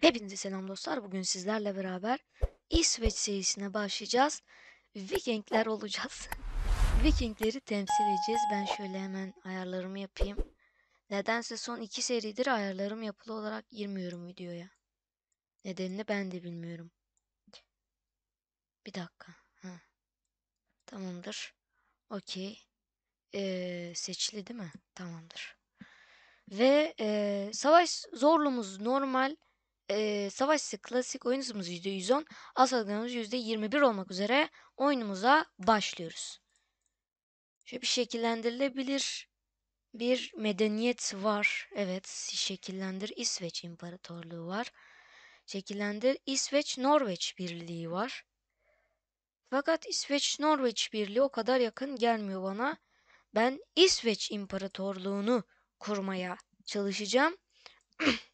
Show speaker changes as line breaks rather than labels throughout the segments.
Hepinize selam dostlar. Bugün sizlerle beraber İsveç serisine başlayacağız. Vikingler olacağız. Vikingleri temsil edeceğiz. Ben şöyle hemen ayarlarımı yapayım. Nedense son iki seridir ayarlarım yapılı olarak girmiyorum videoya. Nedenini ben de bilmiyorum. Bir dakika. Ha. Tamamdır. Okey. Ee, seçili değil mi? Tamamdır. Ve e, savaş zorluğumuz normal. Normal e, savaşçısı klasik oyunumuz %110, asalgınımız %21 olmak üzere oyunumuza başlıyoruz. Şöyle bir şekillendirilebilir bir medeniyet var. Evet şekillendir İsveç İmparatorluğu var. Şekillendir İsveç-Norveç Birliği var. Fakat İsveç-Norveç Birliği o kadar yakın gelmiyor bana. Ben İsveç İmparatorluğunu kurmaya çalışacağım.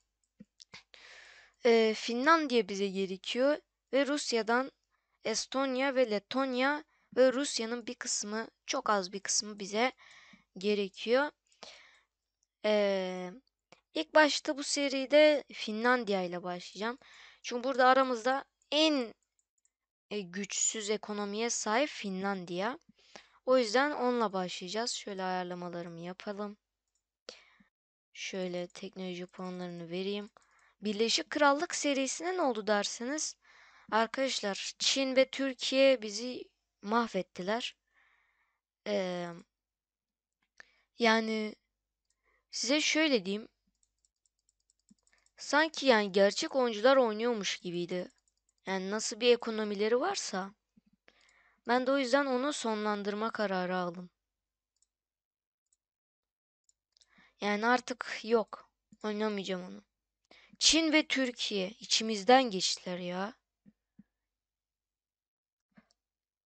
e, Finlandiya bize gerekiyor ve Rusya'dan Estonya ve Letonya ve Rusya'nın bir kısmı çok az bir kısmı bize gerekiyor. Ee, ilk başta bu seride Finlandiya ile başlayacağım. Çünkü burada aramızda en e, güçsüz ekonomiye sahip Finlandiya. O yüzden onunla başlayacağız. Şöyle ayarlamalarımı yapalım. Şöyle teknoloji puanlarını vereyim. Birleşik Krallık serisine ne oldu dersiniz? Arkadaşlar Çin ve Türkiye bizi mahvettiler. Ee, yani size şöyle diyeyim. Sanki yani gerçek oyuncular oynuyormuş gibiydi. Yani nasıl bir ekonomileri varsa. Ben de o yüzden onu sonlandırma kararı aldım. Yani artık yok. Oynamayacağım onu. Çin ve Türkiye içimizden geçtiler ya.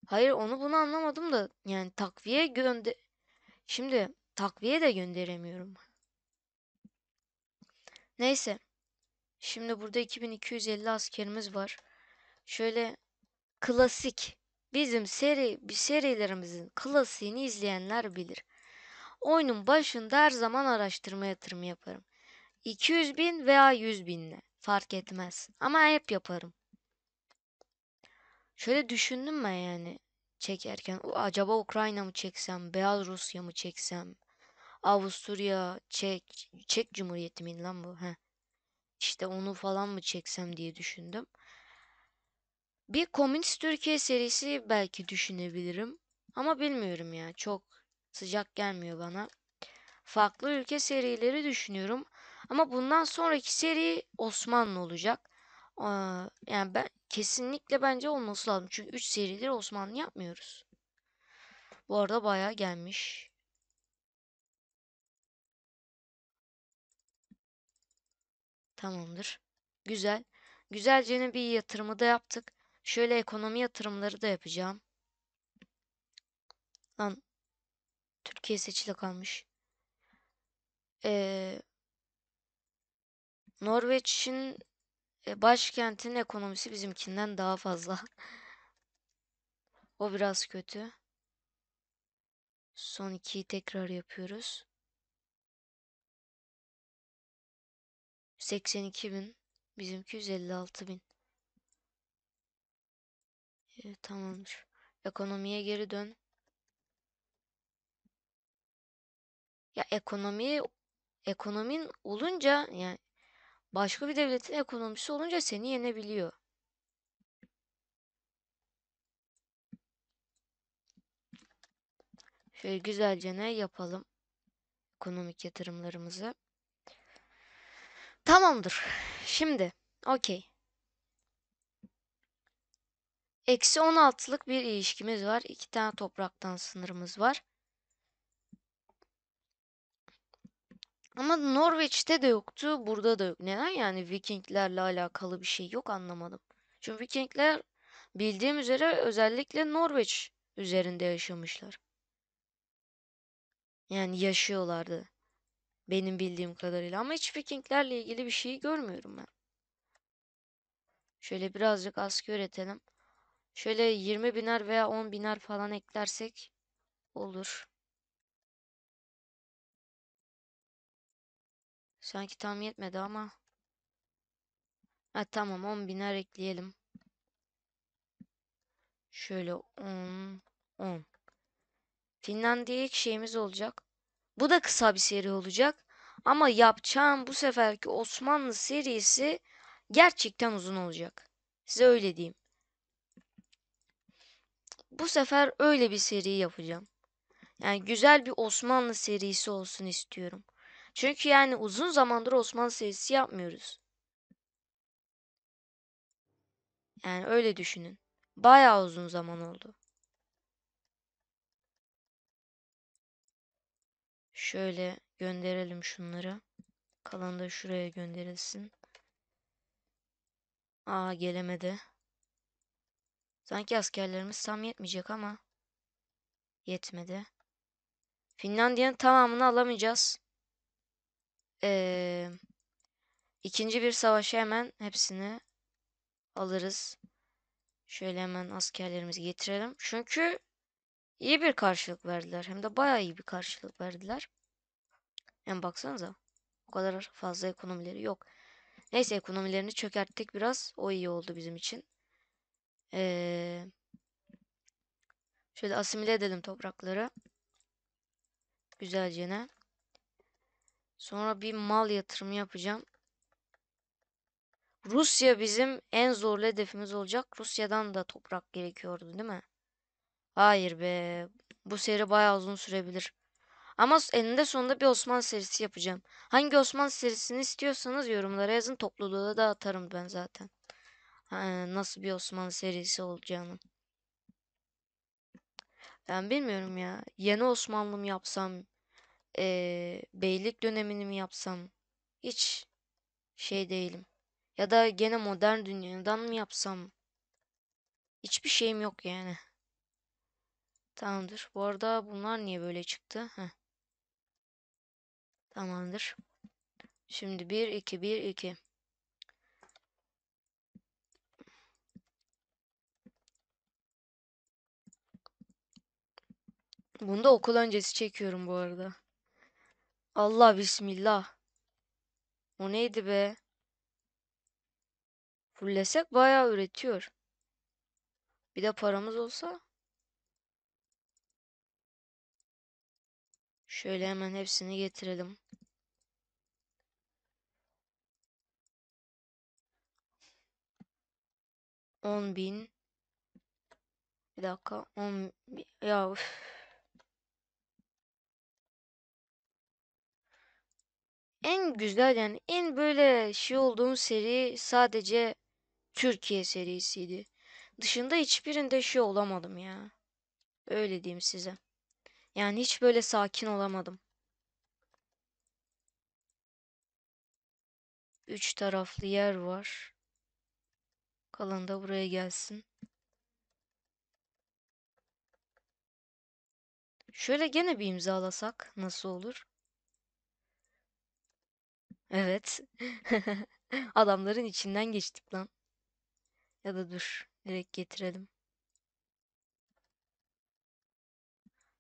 Hayır onu bunu anlamadım da yani takviye gönder... Şimdi takviye de gönderemiyorum. Neyse. Şimdi burada 2250 askerimiz var. Şöyle klasik bizim seri bir serilerimizin klasiğini izleyenler bilir. Oyunun başında her zaman araştırma yatırımı yaparım. 200 bin veya 100 binle fark etmez. Ama hep yaparım. Şöyle düşündüm ben yani çekerken acaba Ukrayna mı çeksem, Beyaz Rusya mı çeksem, Avusturya, Çek, Çek Cumhuriyeti miydi lan bu? Heh. İşte onu falan mı çeksem diye düşündüm. Bir Komünist Türkiye serisi belki düşünebilirim. Ama bilmiyorum ya çok sıcak gelmiyor bana. Farklı ülke serileri düşünüyorum. Ama bundan sonraki seri Osmanlı olacak. Ee, yani ben kesinlikle bence olması lazım. Çünkü 3 seridir Osmanlı yapmıyoruz. Bu arada bayağı gelmiş. Tamamdır. Güzel. Güzelce bir yatırımı da yaptık. Şöyle ekonomi yatırımları da yapacağım. Lan Türkiye seçili kalmış. Ee, Norveç'in e, başkentin ekonomisi bizimkinden daha fazla. o biraz kötü. Son ikiyi tekrar yapıyoruz. 82 bin. Bizimki 156 bin. Evet, tamamdır. Ekonomiye geri dön. Ya ekonomi ekonomin olunca yani başka bir devletin ekonomisi olunca seni yenebiliyor. Şöyle güzelce ne yapalım ekonomik yatırımlarımızı. Tamamdır. Şimdi okey. Eksi 16'lık bir ilişkimiz var. İki tane topraktan sınırımız var. Ama Norveç'te de yoktu, burada da yok. Neden yani Vikinglerle alakalı bir şey yok anlamadım. Çünkü Vikingler bildiğim üzere özellikle Norveç üzerinde yaşamışlar. Yani yaşıyorlardı. Benim bildiğim kadarıyla ama hiç Vikinglerle ilgili bir şey görmüyorum ben. Şöyle birazcık askı üretelim. Şöyle 20 biner veya 10 biner falan eklersek olur. Sanki tam yetmedi ama. Ha tamam 10 biner ekleyelim. Şöyle 10 10. Finlandiya ilk şeyimiz olacak. Bu da kısa bir seri olacak. Ama yapacağım bu seferki Osmanlı serisi gerçekten uzun olacak. Size öyle diyeyim. Bu sefer öyle bir seri yapacağım. Yani güzel bir Osmanlı serisi olsun istiyorum. Çünkü yani uzun zamandır Osmanlı serisi yapmıyoruz. Yani öyle düşünün. Bayağı uzun zaman oldu. Şöyle gönderelim şunları. Kalan da şuraya gönderilsin. Aa gelemedi. Sanki askerlerimiz tam yetmeyecek ama yetmedi. Finlandiya'nın tamamını alamayacağız e, ikinci bir savaşı hemen hepsini alırız. Şöyle hemen askerlerimizi getirelim. Çünkü iyi bir karşılık verdiler. Hem de bayağı iyi bir karşılık verdiler. Hem yani baksanıza. O kadar fazla ekonomileri yok. Neyse ekonomilerini çökerttik biraz. O iyi oldu bizim için. Ee, şöyle asimile edelim toprakları. Güzelce ne? Sonra bir mal yatırımı yapacağım. Rusya bizim en zorlu hedefimiz olacak. Rusya'dan da toprak gerekiyordu değil mi? Hayır be. Bu seri bayağı uzun sürebilir. Ama eninde sonunda bir Osmanlı serisi yapacağım. Hangi Osmanlı serisini istiyorsanız yorumlara yazın. Topluluğa da atarım ben zaten. Ha, nasıl bir Osmanlı serisi olacağını. Ben bilmiyorum ya. Yeni Osmanlı mı yapsam? e, beylik dönemini mi yapsam hiç şey değilim. Ya da gene modern dünyadan mı yapsam? Hiçbir şeyim yok yani. Tamamdır. Bu arada bunlar niye böyle çıktı? Heh. Tamamdır. Şimdi 1 2 1 2. Bunu da okul öncesi çekiyorum bu arada. Allah bismillah. O neydi be? Fullesek bayağı üretiyor. Bir de paramız olsa. Şöyle hemen hepsini getirelim. On bin. Bir dakika. On bin. Ya üf. en güzel yani en böyle şey olduğum seri sadece Türkiye serisiydi. Dışında hiçbirinde şey olamadım ya. Öyle diyeyim size. Yani hiç böyle sakin olamadım. Üç taraflı yer var. Kalan da buraya gelsin. Şöyle gene bir imzalasak nasıl olur? Evet. Adamların içinden geçtik lan. Ya da dur. Direkt getirelim.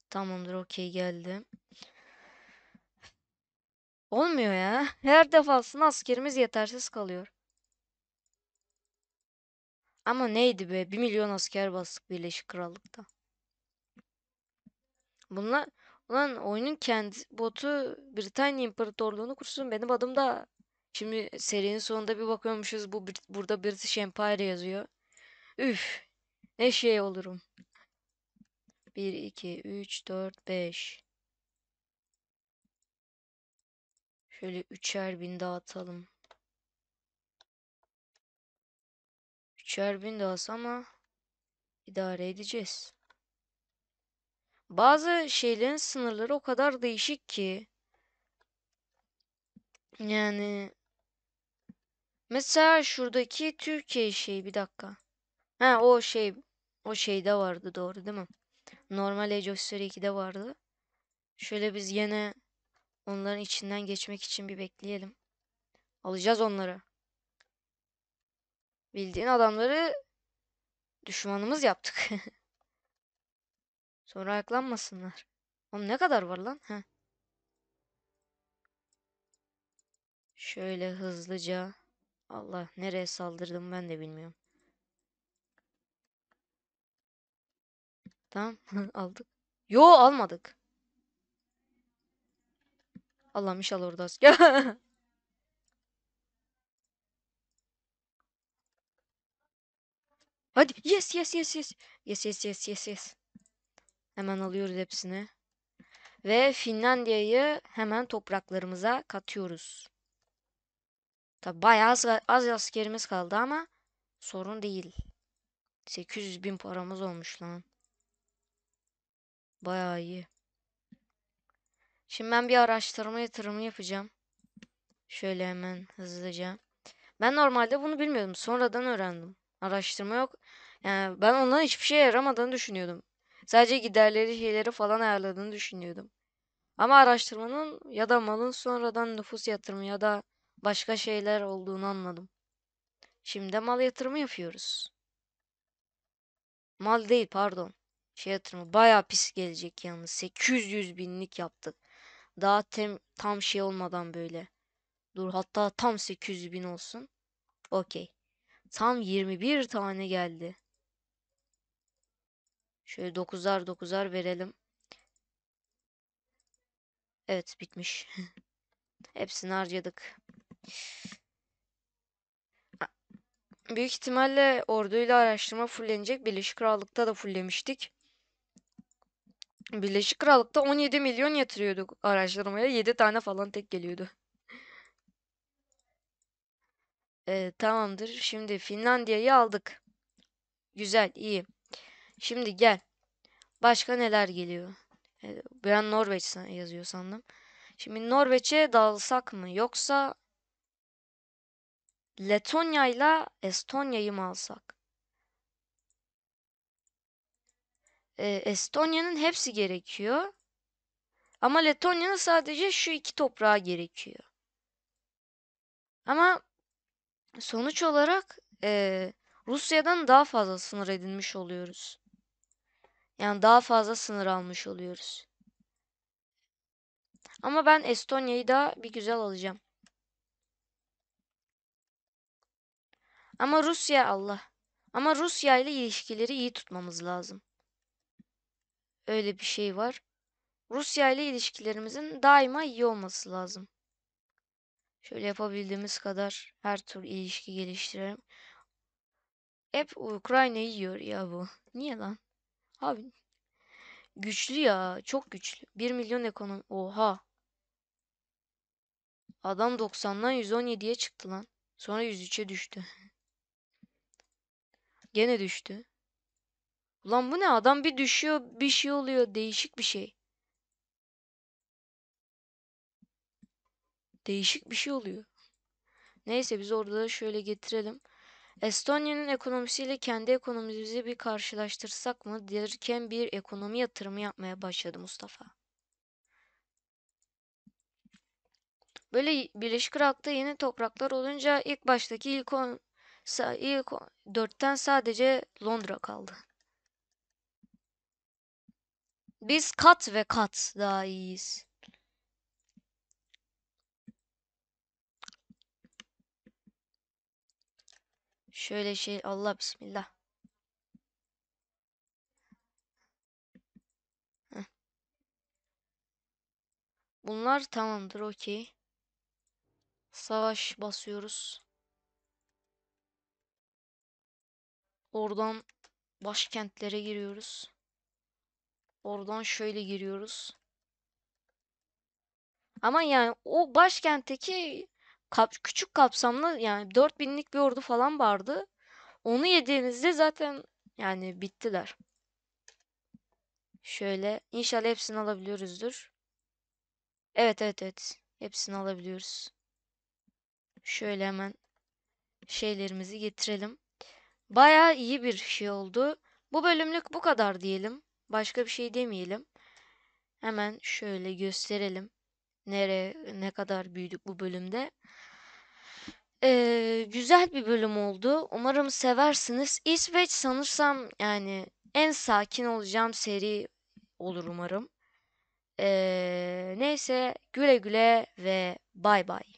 Tamamdır okey geldi. Olmuyor ya. Her defasında askerimiz yetersiz kalıyor. Ama neydi be? 1 milyon asker bastık Birleşik Krallık'ta. Bunlar Ulan oyunun kendi botu Britanya İmparatorluğunu kursun. Benim adım da şimdi serinin sonunda bir bakıyormuşuz. Bu burada British Empire yazıyor. Üf. Ne şey olurum. 1 2 3 4 5 Şöyle üçer bin dağıtalım. Üçer bin dağıtsa ama idare edeceğiz bazı şeylerin sınırları o kadar değişik ki. Yani mesela şuradaki Türkiye şey bir dakika. Ha o şey o şeyde vardı doğru değil mi? Normal Age of Story 2'de vardı. Şöyle biz yine onların içinden geçmek için bir bekleyelim. Alacağız onları. Bildiğin adamları düşmanımız yaptık. Sonra ayaklanmasınlar. Oğlum ne kadar var lan? Heh. Şöyle hızlıca. Allah nereye saldırdım ben de bilmiyorum. Tamam aldık. Yo almadık. Allah'ım inşallah orada asker. Hadi yes yes yes yes. Yes yes yes yes yes. Hemen alıyoruz hepsini. Ve Finlandiya'yı hemen topraklarımıza katıyoruz. Tabi bayağı az, az askerimiz kaldı ama sorun değil. 800 bin paramız olmuş lan. Bayağı iyi. Şimdi ben bir araştırma yatırımı yapacağım. Şöyle hemen hızlıca. Ben normalde bunu bilmiyordum. Sonradan öğrendim. Araştırma yok. Yani ben ondan hiçbir şey yaramadığını düşünüyordum. Sadece giderleri şeyleri falan ayarladığını düşünüyordum. Ama araştırmanın ya da malın sonradan nüfus yatırımı ya da başka şeyler olduğunu anladım. Şimdi mal yatırımı yapıyoruz. Mal değil pardon. Şey yatırımı baya pis gelecek yalnız. 800 binlik yaptık. Daha tem, tam şey olmadan böyle. Dur hatta tam 800 bin olsun. Okey. Tam 21 tane geldi. Şöyle 9'ar 9'ar verelim. Evet bitmiş. Hepsini harcadık. Büyük ihtimalle orduyla araştırma fullenecek. Birleşik Krallık'ta da fullemiştik. Birleşik Krallık'ta 17 milyon yatırıyorduk araştırmaya. 7 tane falan tek geliyordu. Ee, tamamdır. Şimdi Finlandiya'yı aldık. Güzel, iyi. Şimdi gel. Başka neler geliyor? E, Bir an Norveç yazıyor sandım. Şimdi Norveç'e dalsak mı yoksa Letonya ile Estonya'yı mı alsak? Ee, Estonya'nın hepsi gerekiyor. Ama Letonya'nın sadece şu iki toprağı gerekiyor. Ama sonuç olarak e, Rusya'dan daha fazla sınır edinmiş oluyoruz. Yani daha fazla sınır almış oluyoruz. Ama ben Estonya'yı da bir güzel alacağım. Ama Rusya Allah. Ama Rusya ile ilişkileri iyi tutmamız lazım. Öyle bir şey var. Rusya ile ilişkilerimizin daima iyi olması lazım. Şöyle yapabildiğimiz kadar her tür ilişki geliştirelim. Hep Ukrayna yiyor ya bu. Niye lan? Abi güçlü ya. Çok güçlü. 1 milyon ekonomi. Oha. Adam 90'dan 117'ye çıktı lan. Sonra 103'e düştü. Gene düştü. Ulan bu ne? Adam bir düşüyor, bir şey oluyor. Değişik bir şey. Değişik bir şey oluyor. Neyse biz orada şöyle getirelim. Estonya'nın ekonomisiyle kendi ekonomimizi bir karşılaştırsak mı derken bir ekonomi yatırımı yapmaya başladı Mustafa. Böyle Birleşik Irak'ta yeni topraklar olunca ilk baştaki ilk, on, ilk on, dörtten sadece Londra kaldı. Biz kat ve kat daha iyiyiz. Şöyle şey Allah bismillah. Bunlar tamamdır okey. Savaş basıyoruz. Oradan başkentlere giriyoruz. Oradan şöyle giriyoruz. Ama yani o başkentteki kap, küçük kapsamlı yani 4000'lik bir ordu falan vardı. Onu yediğinizde zaten yani bittiler. Şöyle inşallah hepsini alabiliyoruzdur. Evet evet evet. Hepsini alabiliyoruz. Şöyle hemen şeylerimizi getirelim. Baya iyi bir şey oldu. Bu bölümlük bu kadar diyelim. Başka bir şey demeyelim. Hemen şöyle gösterelim. Nere, ne kadar büyüdük bu bölümde. Ee, güzel bir bölüm oldu. Umarım seversiniz. İsveç sanırsam yani en sakin olacağım seri olur umarım. Ee, neyse güle güle ve bay bay.